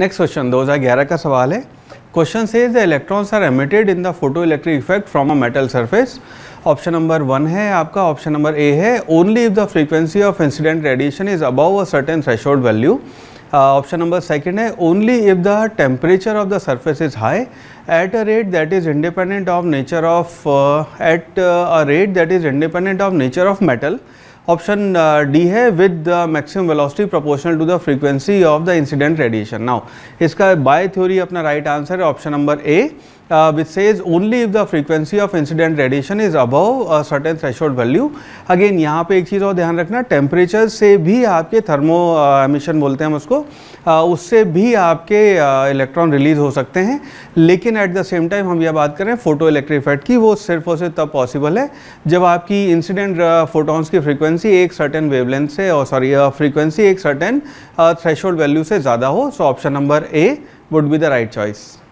Next question 2011 का सवाल है क्वेश्चन से the electrons are emitted in the photo electric effect from a metal surface option number one है आपका option number A है only if the frequency of incident radiation is above a certain threshold value option number second है only if the temperature of the surface is high at a rate that is independent of nature of at a rate that is independent of nature of metal option D है with the maximum velocity proportional to the frequency of the incident radiation now इसका by theory अपना right answer है option number A uh, which says only if the frequency of incident radiation is above a certain threshold value. Again यहाँ पे एक चीज़ और ध्यान रखना temperature से भी आपके थर्मो एमिशन uh, बोलते हैं हम उसको uh, उससे भी आपके इलेक्ट्रॉन uh, रिलीज हो सकते हैं लेकिन at द सेम टाइम हम यह बात करें फोटो इलेक्ट्रिक इफेक्ट की वो सिर्फ और सिर्फ तब पॉसिबल है जब आपकी इंसिडेंट uh, की फ्रीक्वेंसी एक सर्टेन वेवलेंथ से और सॉरी फ्रीक्वेंसी एक सर्टेन थ्रेशोल्ड वैल्यू से ज़्यादा हो so option number A would be the right choice